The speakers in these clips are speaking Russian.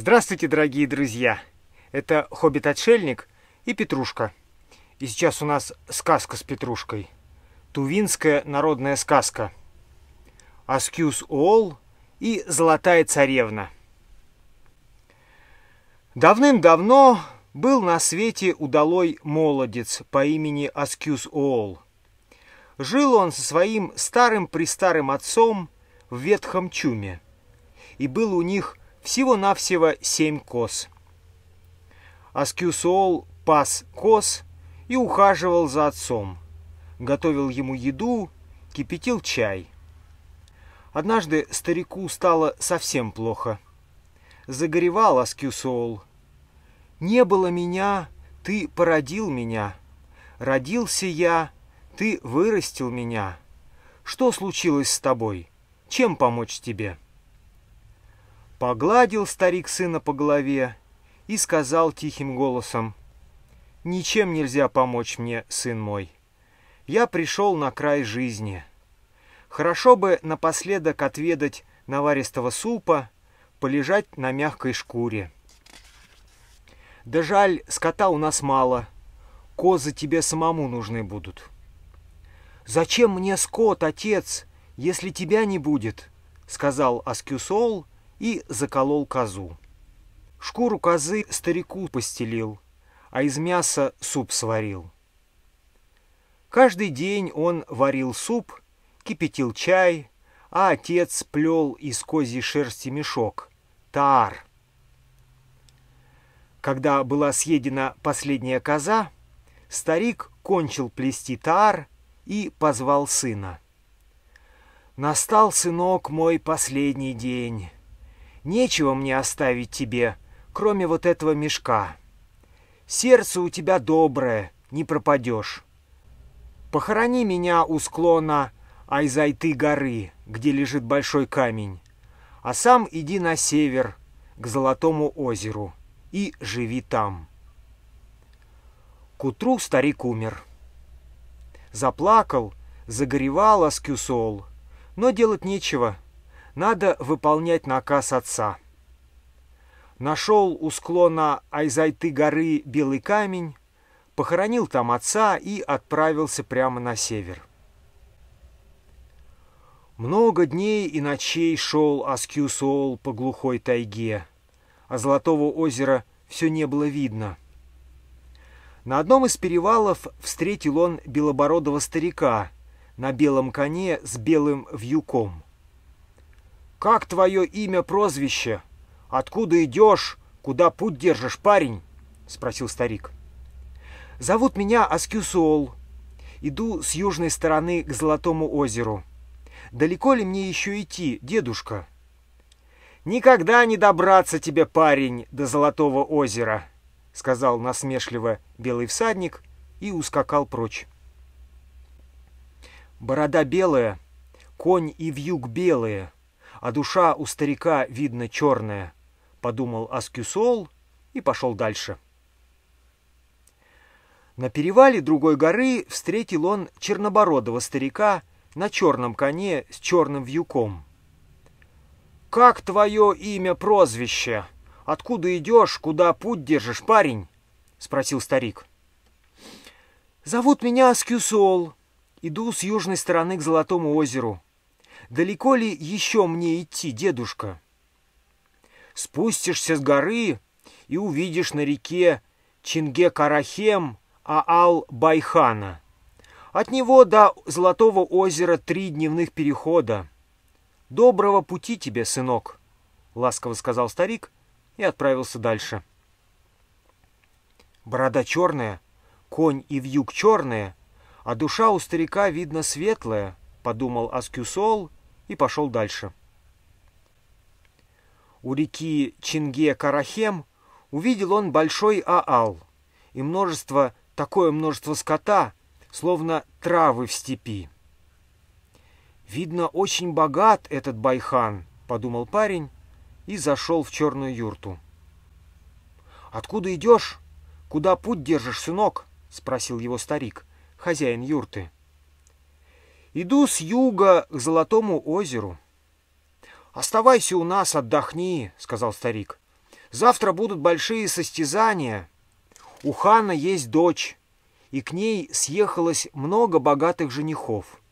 Здравствуйте, дорогие друзья! Это Хоббит-отшельник и Петрушка. И сейчас у нас сказка с Петрушкой. Тувинская народная сказка. Аскюс Ол и Золотая царевна. Давным-давно был на свете удалой молодец по имени Аскюс Ол. Жил он со своим старым-престарым отцом в ветхом чуме. И был у них всего-навсего 7 кос. Аскюсол пас кос и ухаживал за отцом. Готовил ему еду, кипятил чай. Однажды старику стало совсем плохо. Загоревал Аскюсол. «Не было меня, ты породил меня. Родился я, ты вырастил меня. Что случилось с тобой? Чем помочь тебе?» Погладил старик сына по голове и сказал тихим голосом, «Ничем нельзя помочь мне, сын мой. Я пришел на край жизни. Хорошо бы напоследок отведать наваристого супа, полежать на мягкой шкуре. Да жаль, скота у нас мало. Козы тебе самому нужны будут». «Зачем мне скот, отец, если тебя не будет?» — сказал Аскюсол и заколол козу. Шкуру козы старику постелил, а из мяса суп сварил. Каждый день он варил суп, кипятил чай, а отец плел из козьей шерсти мешок — таар. Когда была съедена последняя коза, старик кончил плести таар и позвал сына. «Настал, сынок, мой последний день. Нечего мне оставить тебе, кроме вот этого мешка. Сердце у тебя доброе, не пропадешь. Похорони меня у склона Айзайты горы, где лежит большой камень, а сам иди на север, к Золотому озеру, и живи там. К утру старик умер. Заплакал, загоревал Аскюсол, но делать нечего — надо выполнять наказ отца. Нашел у склона Айзайты горы белый камень, похоронил там отца и отправился прямо на север. Много дней и ночей шел Аскюсол по глухой тайге, а Золотого озера все не было видно. На одном из перевалов встретил он белобородого старика на белом коне с белым вьюком. «Как твое имя, прозвище? Откуда идешь? Куда путь держишь, парень?» — спросил старик. «Зовут меня Аскюсуол. Иду с южной стороны к Золотому озеру. Далеко ли мне еще идти, дедушка?» «Никогда не добраться тебе, парень, до Золотого озера», — сказал насмешливо белый всадник и ускакал прочь. Борода белая, конь и вьюг белые — а душа у старика, видно, черная, подумал Аскюсол и пошел дальше. На перевале другой горы встретил он чернобородого старика на черном коне с черным вьюком. «Как твое имя, прозвище? Откуда идешь, куда путь держишь, парень?» — спросил старик. «Зовут меня Аскюсол. Иду с южной стороны к Золотому озеру», далеко ли еще мне идти, дедушка? Спустишься с горы и увидишь на реке Чинге-Карахем Аал-Байхана. От него до Золотого озера три дневных перехода. Доброго пути тебе, сынок, — ласково сказал старик и отправился дальше. Борода черная, конь и вьюг черные, а душа у старика, видно, светлая, — подумал Аскюсол и пошел дальше. У реки Чинге-Карахем увидел он большой аал и множество, такое множество скота, словно травы в степи. «Видно, очень богат этот Байхан», — подумал парень и зашел в черную юрту. «Откуда идешь? Куда путь держишь, сынок?» — спросил его старик, хозяин юрты. Иду с юга к Золотому озеру. «Оставайся у нас, отдохни», — сказал старик. «Завтра будут большие состязания. У хана есть дочь, и к ней съехалось много богатых женихов.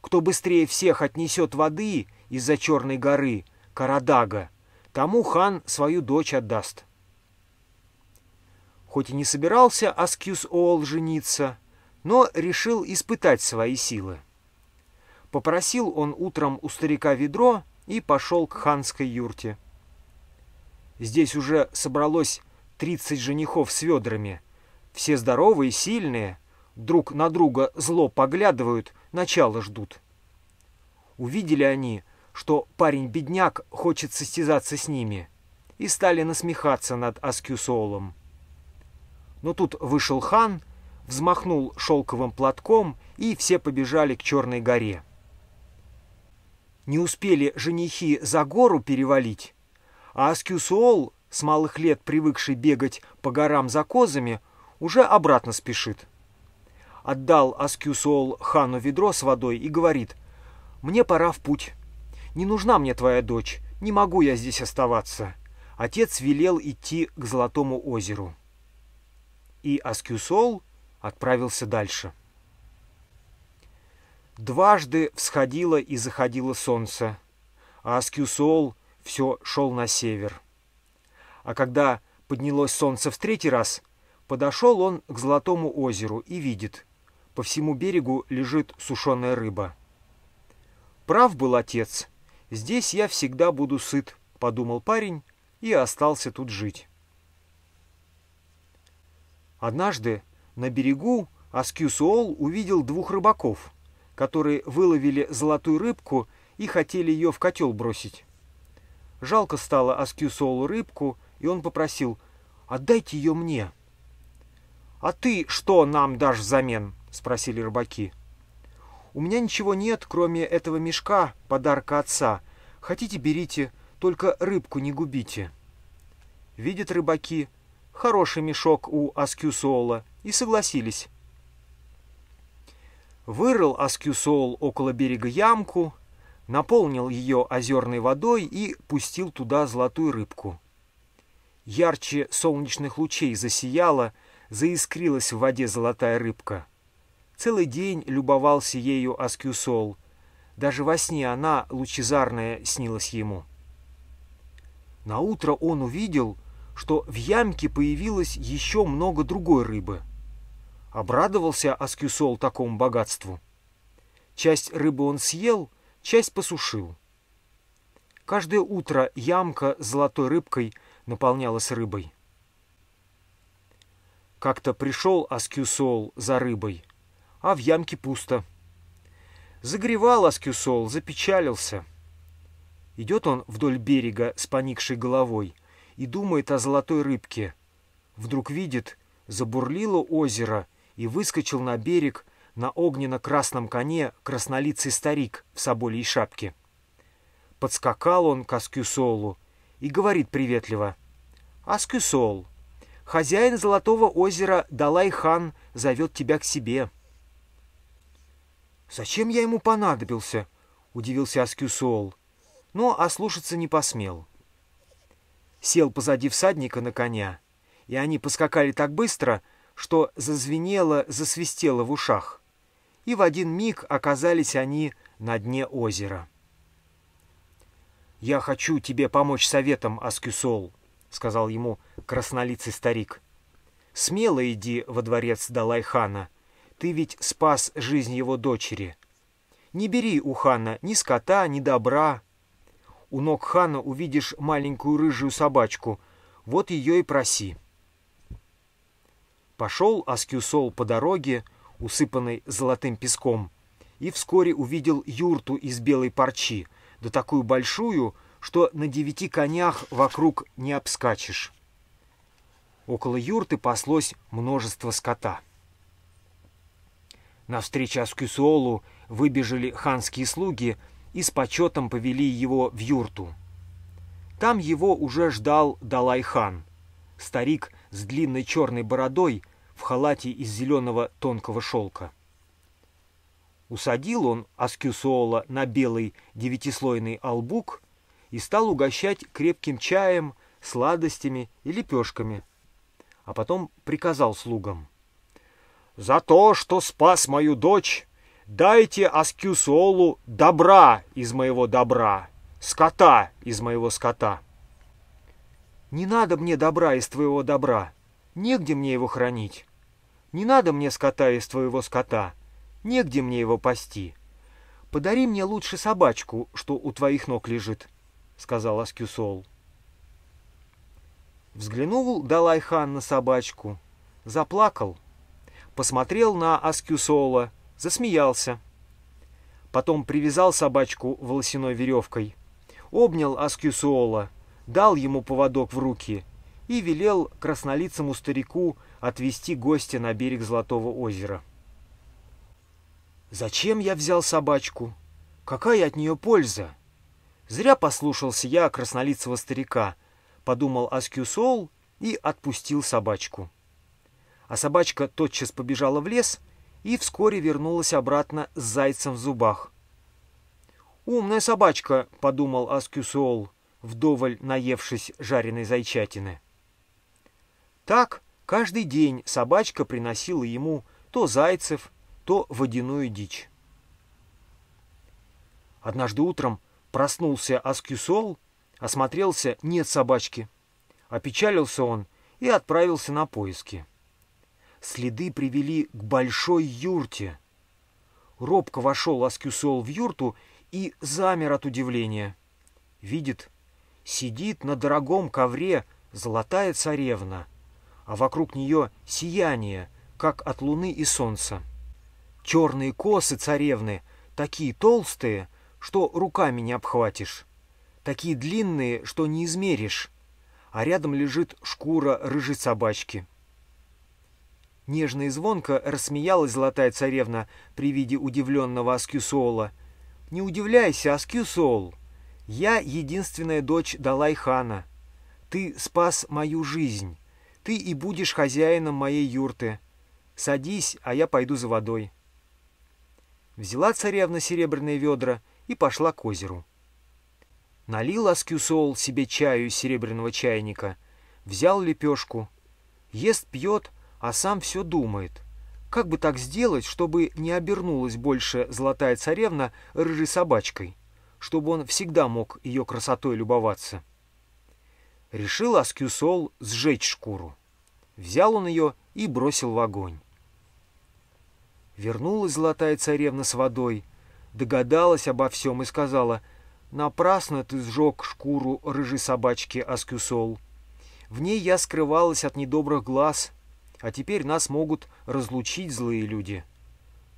Кто быстрее всех отнесет воды из-за Черной горы, Карадага, тому хан свою дочь отдаст». Хоть и не собирался Аскьюс Оол жениться, но решил испытать свои силы. Попросил он утром у старика ведро и пошел к ханской юрте. Здесь уже собралось тридцать женихов с ведрами. Все здоровые, сильные, друг на друга зло поглядывают, начало ждут. Увидели они, что парень-бедняк хочет состязаться с ними, и стали насмехаться над Аскюсолом. Но тут вышел хан, взмахнул шелковым платком, и все побежали к Черной горе. Не успели женихи за гору перевалить, а Аскюсуол, с малых лет привыкший бегать по горам за козами, уже обратно спешит. Отдал Аскюсуол хану ведро с водой и говорит, «Мне пора в путь. Не нужна мне твоя дочь, не могу я здесь оставаться». Отец велел идти к Золотому озеру. И Аскюсол отправился дальше. Дважды всходило и заходило солнце, а Аскюсол все шел на север. А когда поднялось солнце в третий раз, подошел он к Золотому озеру и видит, по всему берегу лежит сушеная рыба. Прав был отец, здесь я всегда буду сыт, подумал парень и остался тут жить. Однажды на берегу Аскюсуол увидел двух рыбаков – которые выловили золотую рыбку и хотели ее в котел бросить. Жалко стало Аскюсолу рыбку, и он попросил «Отдайте ее мне». «А ты что нам дашь взамен?» — спросили рыбаки. «У меня ничего нет, кроме этого мешка, подарка отца. Хотите, берите, только рыбку не губите». Видят рыбаки, хороший мешок у Аскюсола, и согласились. Вырыл Аскюсол около берега ямку, наполнил ее озерной водой и пустил туда золотую рыбку. Ярче солнечных лучей засияла, заискрилась в воде золотая рыбка. Целый день любовался ею Аскюсол. Даже во сне она, лучезарная, снилась ему. На утро он увидел, что в ямке появилось еще много другой рыбы — Обрадовался Аскюсол такому богатству. Часть рыбы он съел, часть посушил. Каждое утро ямка с золотой рыбкой наполнялась рыбой. Как-то пришел Аскюсол за рыбой, а в ямке пусто. Загревал Аскюсол, запечалился. Идет он вдоль берега с поникшей головой и думает о золотой рыбке. Вдруг видит, забурлило озеро, и выскочил на берег на огненно-красном коне краснолицый старик в соболей шапке. Подскакал он к Аскюсолу и говорит приветливо. «Аскюсол, хозяин Золотого озера Далай-хан зовет тебя к себе». «Зачем я ему понадобился?» — удивился Аскюсол, но ослушаться не посмел. Сел позади всадника на коня, и они поскакали так быстро — что зазвенело, засвистело в ушах. И в один миг оказались они на дне озера. «Я хочу тебе помочь советом, Аскюсол», — сказал ему краснолицый старик. «Смело иди во дворец Далай-хана. Ты ведь спас жизнь его дочери. Не бери у хана ни скота, ни добра. У ног хана увидишь маленькую рыжую собачку. Вот ее и проси». Пошел Аскюсол по дороге, усыпанной золотым песком, и вскоре увидел юрту из белой парчи, да такую большую, что на девяти конях вокруг не обскачешь. Около юрты паслось множество скота. На встречу Аскюсолу выбежали ханские слуги и с почетом повели его в юрту. Там его уже ждал Далай-хан — старик с длинной черной бородой в халате из зеленого тонкого шелка. Усадил он Аскюсуола на белый девятислойный албук и стал угощать крепким чаем, сладостями и лепешками, а потом приказал слугам. «За то, что спас мою дочь, дайте Аскюсуолу добра из моего добра, скота из моего скота». Не надо мне добра из твоего добра. Негде мне его хранить. Не надо мне скота из твоего скота. Негде мне его пасти. Подари мне лучше собачку, что у твоих ног лежит, — сказал Аскюсол. Взглянул Далайхан на собачку, заплакал, посмотрел на Аскюсола, засмеялся. Потом привязал собачку волосяной веревкой, обнял Аскюсола — дал ему поводок в руки и велел краснолицему старику отвести гостя на берег Золотого озера. «Зачем я взял собачку? Какая от нее польза? Зря послушался я краснолицего старика», — подумал Аскюсол и отпустил собачку. А собачка тотчас побежала в лес и вскоре вернулась обратно с зайцем в зубах. «Умная собачка», — подумал Аскюсол, — вдоволь наевшись жареной зайчатины. Так каждый день собачка приносила ему то зайцев, то водяную дичь. Однажды утром проснулся Аскюсол, осмотрелся, нет собачки. Опечалился он и отправился на поиски. Следы привели к большой юрте. Робко вошел Аскюсол в юрту и замер от удивления. Видит, сидит на дорогом ковре золотая царевна, а вокруг нее сияние, как от луны и солнца. Черные косы царевны такие толстые, что руками не обхватишь, такие длинные, что не измеришь, а рядом лежит шкура рыжей собачки. Нежно и звонко рассмеялась золотая царевна при виде удивленного Аскюсоула. «Не удивляйся, Аскюсоул!» Я единственная дочь Далай-хана. Ты спас мою жизнь. Ты и будешь хозяином моей юрты. Садись, а я пойду за водой. Взяла царевна серебряные ведра и пошла к озеру. Налил Аскюсол себе чаю из серебряного чайника, взял лепешку. Ест, пьет, а сам все думает. Как бы так сделать, чтобы не обернулась больше золотая царевна рыжей собачкой? — чтобы он всегда мог ее красотой любоваться. Решил Аскюсол сжечь шкуру. Взял он ее и бросил в огонь. Вернулась золотая царевна с водой, догадалась обо всем и сказала, «Напрасно ты сжег шкуру рыжей собачки Аскюсол. В ней я скрывалась от недобрых глаз, а теперь нас могут разлучить злые люди.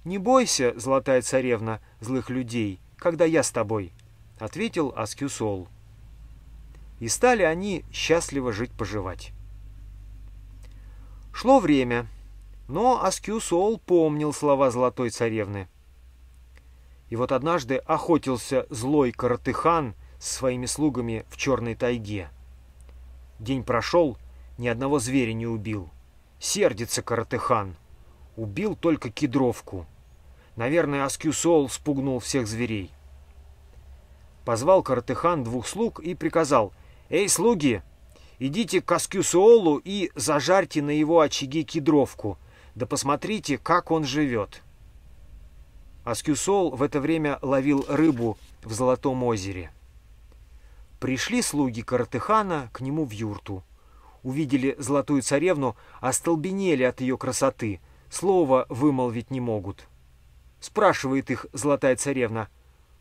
Не бойся, золотая царевна, злых людей, когда я с тобой. — ответил Аскюсол. И стали они счастливо жить-поживать. Шло время, но Аскюсол помнил слова золотой царевны. И вот однажды охотился злой Каратыхан с своими слугами в черной тайге. День прошел, ни одного зверя не убил. Сердится Каратыхан. Убил только кедровку. Наверное, Аскюсол спугнул всех зверей позвал Картыхан двух слуг и приказал «Эй, слуги, идите к Аскюсуолу и зажарьте на его очаге кедровку, да посмотрите, как он живет». Аскюсол в это время ловил рыбу в Золотом озере. Пришли слуги Картыхана к нему в юрту. Увидели золотую царевну, остолбенели от ее красоты, слова вымолвить не могут. Спрашивает их золотая царевна,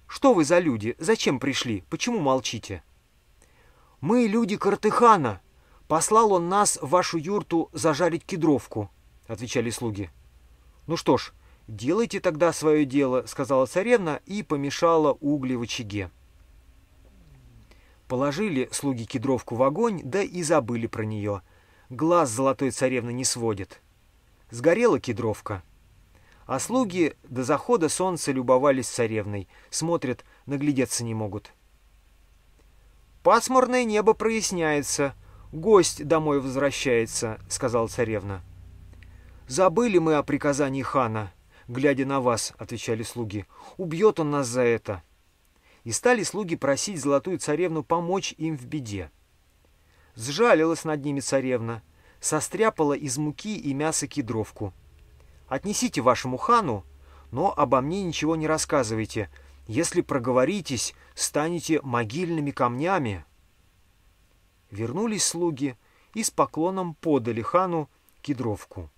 что вы за люди? Зачем пришли? Почему молчите?» «Мы люди Картыхана. Послал он нас в вашу юрту зажарить кедровку», — отвечали слуги. «Ну что ж, делайте тогда свое дело», — сказала царевна и помешала угли в очаге. Положили слуги кедровку в огонь, да и забыли про нее. Глаз золотой царевны не сводит. Сгорела кедровка — а слуги до захода солнца любовались царевной, смотрят, наглядеться не могут. «Пасмурное небо проясняется, гость домой возвращается», — сказала царевна. «Забыли мы о приказании хана», — глядя на вас, — отвечали слуги. «Убьет он нас за это». И стали слуги просить золотую царевну помочь им в беде. Сжалилась над ними царевна, состряпала из муки и мяса кедровку — Отнесите вашему хану, но обо мне ничего не рассказывайте. Если проговоритесь, станете могильными камнями». Вернулись слуги и с поклоном подали хану кедровку.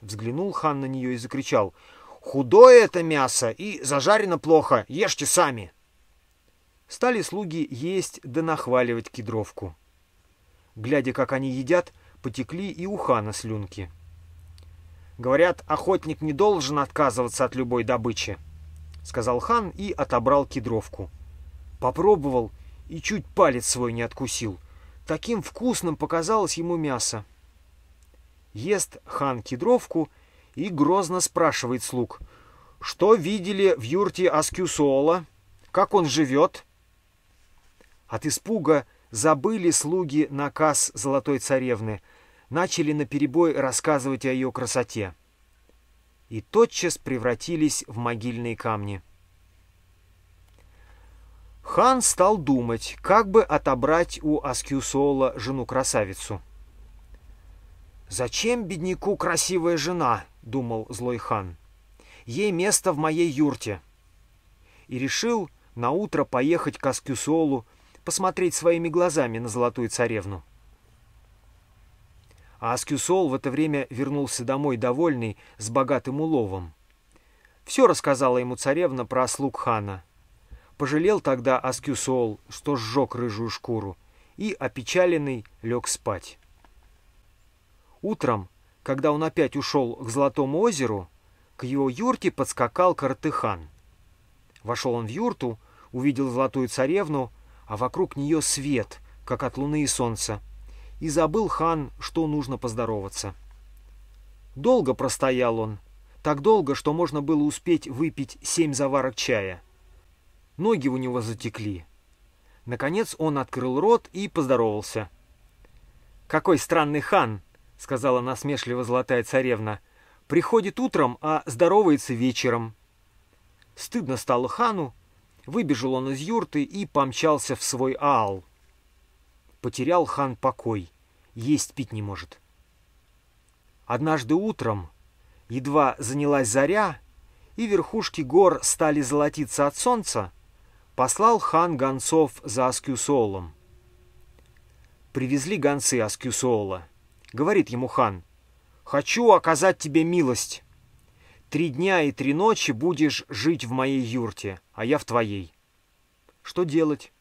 Взглянул хан на нее и закричал «Худое это мясо и зажарено плохо, ешьте сами!» Стали слуги есть да нахваливать кедровку. Глядя, как они едят, потекли и у хана слюнки. Говорят, охотник не должен отказываться от любой добычи, сказал хан и отобрал кедровку. Попробовал и чуть палец свой не откусил. Таким вкусным показалось ему мясо. Ест хан кедровку и грозно спрашивает слуг, что видели в юрте Аскюсола, как он живет. От испуга забыли слуги наказ золотой царевны — начали наперебой рассказывать о ее красоте. И тотчас превратились в могильные камни. Хан стал думать, как бы отобрать у Аскюсола жену-красавицу. «Зачем бедняку красивая жена?» — думал злой хан. «Ей место в моей юрте». И решил на утро поехать к Аскюсолу, посмотреть своими глазами на золотую царевну а Аскюсол в это время вернулся домой довольный, с богатым уловом. Все рассказала ему царевна про слуг хана. Пожалел тогда Аскюсол, что сжег рыжую шкуру, и, опечаленный, лег спать. Утром, когда он опять ушел к Золотому озеру, к его юрте подскакал Картыхан. Вошел он в юрту, увидел золотую царевну, а вокруг нее свет, как от луны и солнца и забыл хан, что нужно поздороваться. Долго простоял он, так долго, что можно было успеть выпить семь заварок чая. Ноги у него затекли. Наконец он открыл рот и поздоровался. «Какой странный хан!» — сказала насмешливо золотая царевна. «Приходит утром, а здоровается вечером». Стыдно стало хану, выбежал он из юрты и помчался в свой аал. Потерял хан покой есть пить не может. Однажды утром едва занялась заря, и верхушки гор стали золотиться от солнца, послал хан гонцов за Аскюсолом. Привезли гонцы Аскюсола. Говорит ему хан, «Хочу оказать тебе милость. Три дня и три ночи будешь жить в моей юрте, а я в твоей». Что делать?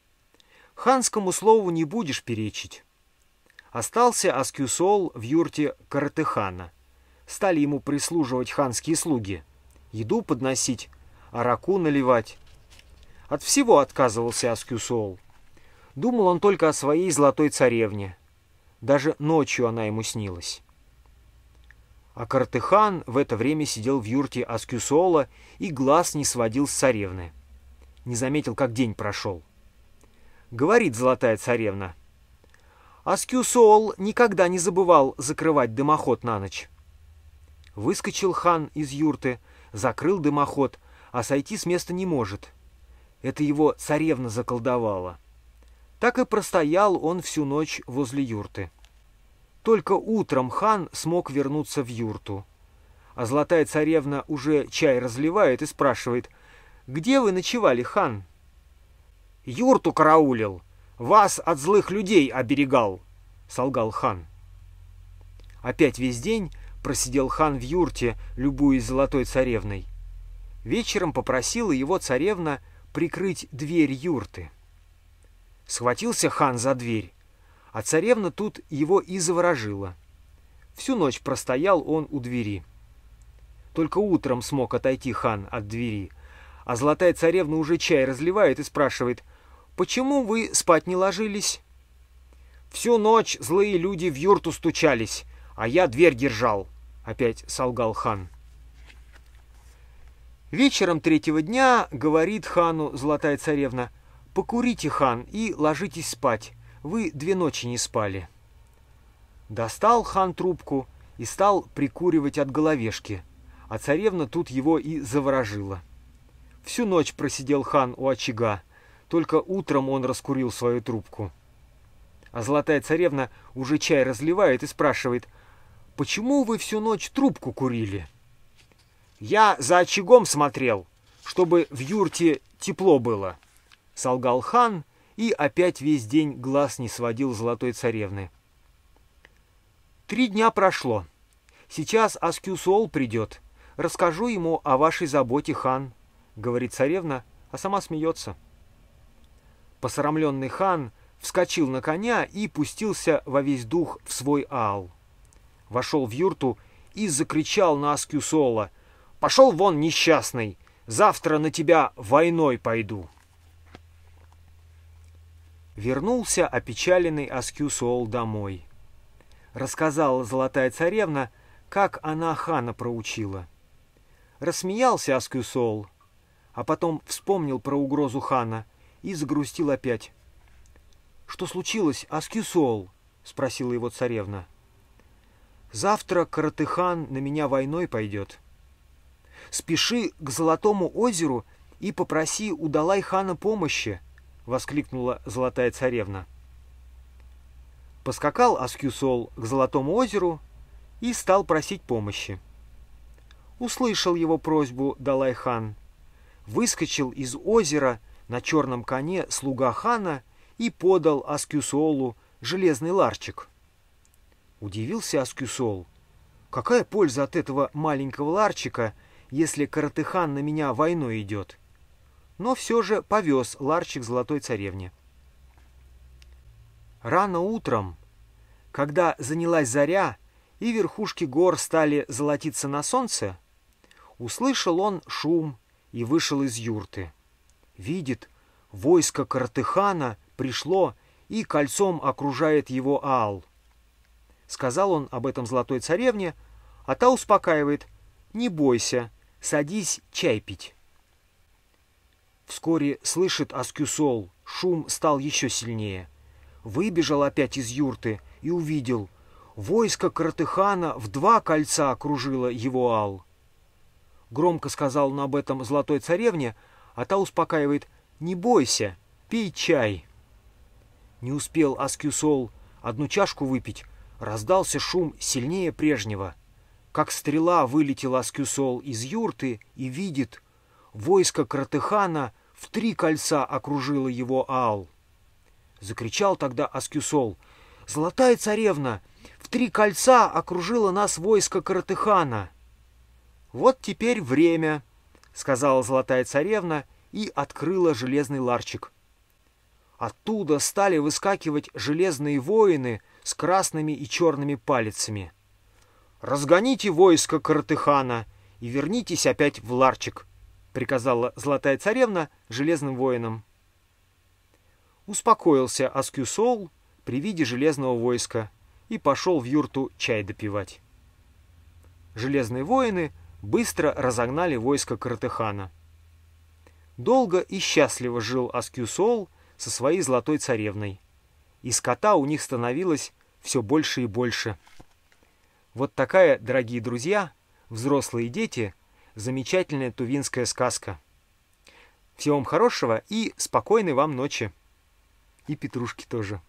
Ханскому слову не будешь перечить. Остался Аскюсол в юрте Каратыхана. Стали ему прислуживать ханские слуги. Еду подносить, араку наливать. От всего отказывался Аскюсол. Думал он только о своей золотой царевне. Даже ночью она ему снилась. А Картыхан в это время сидел в юрте Аскюсола и глаз не сводил с царевны. Не заметил, как день прошел. Говорит золотая царевна — Аскюсоол никогда не забывал закрывать дымоход на ночь. Выскочил хан из юрты, закрыл дымоход, а сойти с места не может. Это его царевна заколдовала. Так и простоял он всю ночь возле юрты. Только утром хан смог вернуться в юрту. А золотая царевна уже чай разливает и спрашивает, «Где вы ночевали, хан?» «Юрту караулил», вас от злых людей оберегал!» — солгал хан. Опять весь день просидел хан в юрте, любуясь золотой царевной. Вечером попросила его царевна прикрыть дверь юрты. Схватился хан за дверь, а царевна тут его и заворожила. Всю ночь простоял он у двери. Только утром смог отойти хан от двери, а золотая царевна уже чай разливает и спрашивает — Почему вы спать не ложились? Всю ночь злые люди в юрту стучались, а я дверь держал, опять солгал хан. Вечером третьего дня говорит хану золотая царевна, «Покурите, хан, и ложитесь спать. Вы две ночи не спали». Достал хан трубку и стал прикуривать от головешки, а царевна тут его и заворожила. Всю ночь просидел хан у очага, только утром он раскурил свою трубку. А золотая царевна уже чай разливает и спрашивает, «Почему вы всю ночь трубку курили?» «Я за очагом смотрел, чтобы в юрте тепло было», — солгал хан и опять весь день глаз не сводил золотой царевны. «Три дня прошло. Сейчас Аскюсол придет. Расскажу ему о вашей заботе, хан», — говорит царевна, а сама смеется. Посрамленный хан вскочил на коня и пустился во весь дух в свой ал. Вошел в юрту и закричал на Аскюсола. «Пошел вон, несчастный! Завтра на тебя войной пойду!» Вернулся опечаленный Аскюсол домой. Рассказала золотая царевна, как она хана проучила. Рассмеялся Аскюсол, а потом вспомнил про угрозу хана и загрустил опять. «Что случилось, Аскисол?» — спросила его царевна. «Завтра Каратыхан на меня войной пойдет. Спеши к Золотому озеру и попроси у Далай-хана помощи!» — воскликнула Золотая царевна. Поскакал Аскюсол к Золотому озеру и стал просить помощи. Услышал его просьбу Далай-хан, выскочил из озера — на черном коне слуга хана и подал Аскюсолу железный ларчик. Удивился Аскюсол. Какая польза от этого маленького ларчика, если Каратыхан на меня войной идет? Но все же повез ларчик золотой царевне. Рано утром, когда занялась заря и верхушки гор стали золотиться на солнце, услышал он шум и вышел из юрты. Видит, войско Картыхана пришло и кольцом окружает его Аал. Сказал он об этом золотой царевне, а та успокаивает. «Не бойся, садись чай пить». Вскоре слышит Аскюсол, шум стал еще сильнее. Выбежал опять из юрты и увидел. Войско Картыхана в два кольца окружило его Ал. Громко сказал он об этом золотой царевне, а та успокаивает «Не бойся, пей чай». Не успел Аскюсол одну чашку выпить, раздался шум сильнее прежнего. Как стрела вылетел Аскюсол из юрты и видит, войско Кратыхана в три кольца окружило его Аал. Закричал тогда Аскюсол «Золотая царевна, в три кольца окружило нас войско Кратыхана!» «Вот теперь время», — сказала золотая царевна и открыла железный ларчик. Оттуда стали выскакивать железные воины с красными и черными палицами. «Разгоните войско Картыхана и вернитесь опять в ларчик», — приказала золотая царевна железным воинам. Успокоился Аскюсол при виде железного войска и пошел в юрту чай допивать. Железные воины — быстро разогнали войско Картыхана. Долго и счастливо жил Аскюсол со своей золотой царевной. И скота у них становилось все больше и больше. Вот такая, дорогие друзья, взрослые дети, замечательная тувинская сказка. Всего вам хорошего и спокойной вам ночи. И Петрушки тоже.